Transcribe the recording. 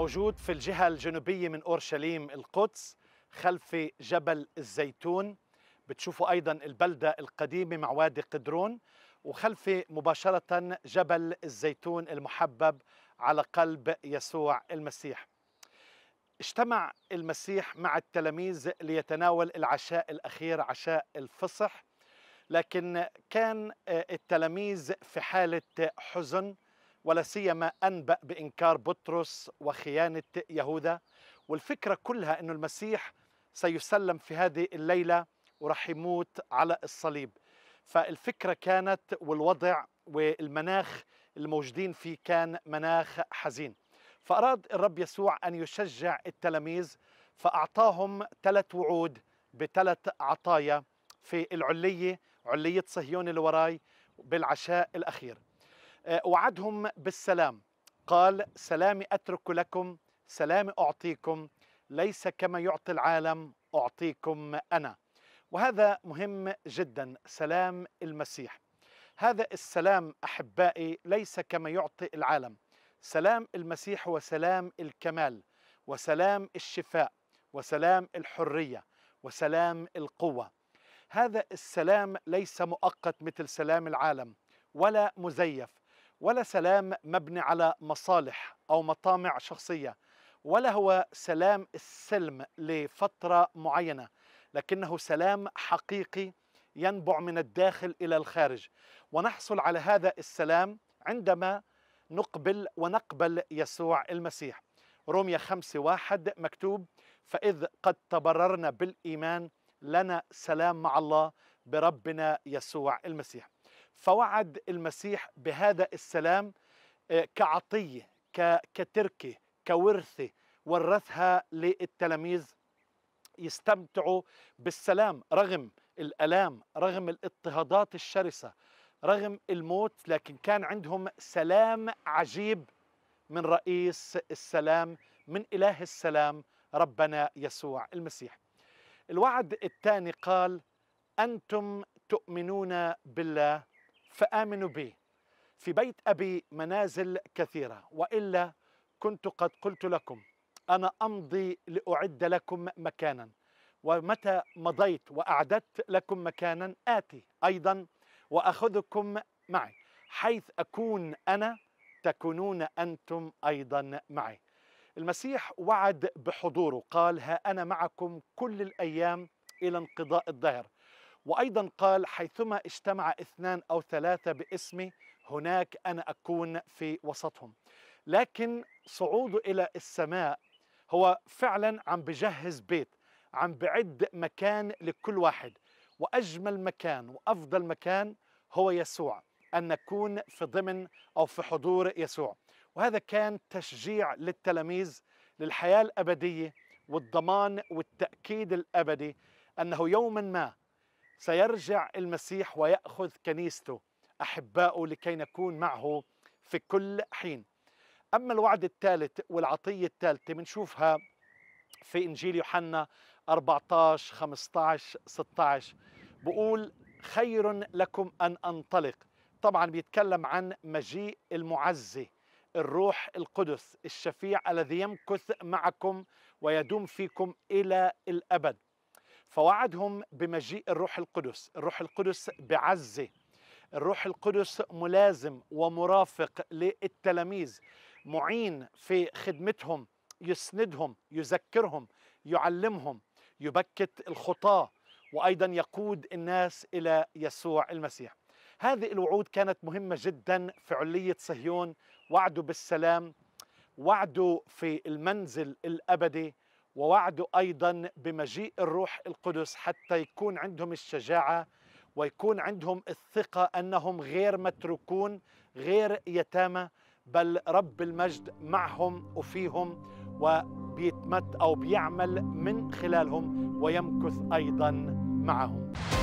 موجود في الجهة الجنوبية من أورشليم القدس خلف جبل الزيتون بتشوفوا أيضا البلدة القديمة مع وادي قدرون وخلفي مباشرة جبل الزيتون المحبب على قلب يسوع المسيح اجتمع المسيح مع التلاميذ ليتناول العشاء الأخير عشاء الفصح لكن كان آه، التلاميذ في حالة حزن ولا سيما أنبأ بإنكار بطرس وخيانة يهوذا والفكرة كلها أن المسيح سيسلم في هذه الليلة وراح يموت على الصليب فالفكرة كانت والوضع والمناخ الموجودين فيه كان مناخ حزين فأراد الرب يسوع أن يشجع التلاميذ فأعطاهم ثلاث وعود بثلاث عطايا في العلية علية صهيون اللي وراي بالعشاء الأخير آه، وعدهم بالسلام قال سلامي أترك لكم سلامي أعطيكم ليس كما يعطي العالم أعطيكم أنا وهذا مهم جدا سلام المسيح هذا السلام أحبائي ليس كما يعطي العالم سلام المسيح هو سلام الكمال وسلام الشفاء وسلام الحرية وسلام القوة هذا السلام ليس مؤقت مثل سلام العالم ولا مزيف ولا سلام مبني على مصالح أو مطامع شخصية ولا هو سلام السلم لفترة معينة لكنه سلام حقيقي ينبع من الداخل إلى الخارج ونحصل على هذا السلام عندما نقبل ونقبل يسوع المسيح روميا 5 واحد مكتوب فإذ قد تبررنا بالإيمان لنا سلام مع الله بربنا يسوع المسيح فوعد المسيح بهذا السلام آه، كعطية كتركة كورثة ورثها للتلاميذ يستمتعوا بالسلام رغم الألام رغم الاضطهادات الشرسة رغم الموت لكن كان عندهم سلام عجيب من رئيس السلام من إله السلام ربنا يسوع المسيح الوعد الثاني قال أنتم تؤمنون بالله فآمنوا بي في بيت أبي منازل كثيرة وإلا كنت قد قلت لكم أنا أمضي لأعد لكم مكانا ومتى مضيت وأعددت لكم مكانا آتي أيضا وأخذكم معي حيث أكون أنا تكونون أنتم أيضا معي المسيح وعد بحضوره قال ها أنا معكم كل الأيام إلى انقضاء الدهر وأيضا قال حيثما اجتمع اثنان أو ثلاثة باسمي هناك أنا أكون في وسطهم لكن صعوده إلى السماء هو فعلا عم بجهز بيت عم بعد مكان لكل واحد وأجمل مكان وأفضل مكان هو يسوع أن نكون في ضمن أو في حضور يسوع وهذا كان تشجيع للتلاميذ للحياة الأبدية والضمان والتأكيد الأبدي أنه يوما ما سيرجع المسيح ويأخذ كنيسته أحباؤه لكي نكون معه في كل حين أما الوعد الثالث والعطية الثالثة بنشوفها في إنجيل يوحنا 14 15 16 بقول خير لكم أن أنطلق طبعا بيتكلم عن مجيء المعزي الروح القدس الشفيع الذي يمكث معكم ويدوم فيكم إلى الأبد فوعدهم بمجيء الروح القدس الروح القدس بعزة الروح القدس ملازم ومرافق للتلاميذ معين في خدمتهم يسندهم يذكرهم يعلمهم يبكت الخطاه وايضا يقود الناس الى يسوع المسيح. هذه الوعود كانت مهمه جدا في عليه صهيون، وعده بالسلام، وعده في المنزل الابدي، ووعدوا ايضا بمجيء الروح القدس حتى يكون عندهم الشجاعه ويكون عندهم الثقه انهم غير متروكون غير يتامى بل رب المجد معهم وفيهم وبيتمت او بيعمل من خلالهم ويمكث ايضا معهم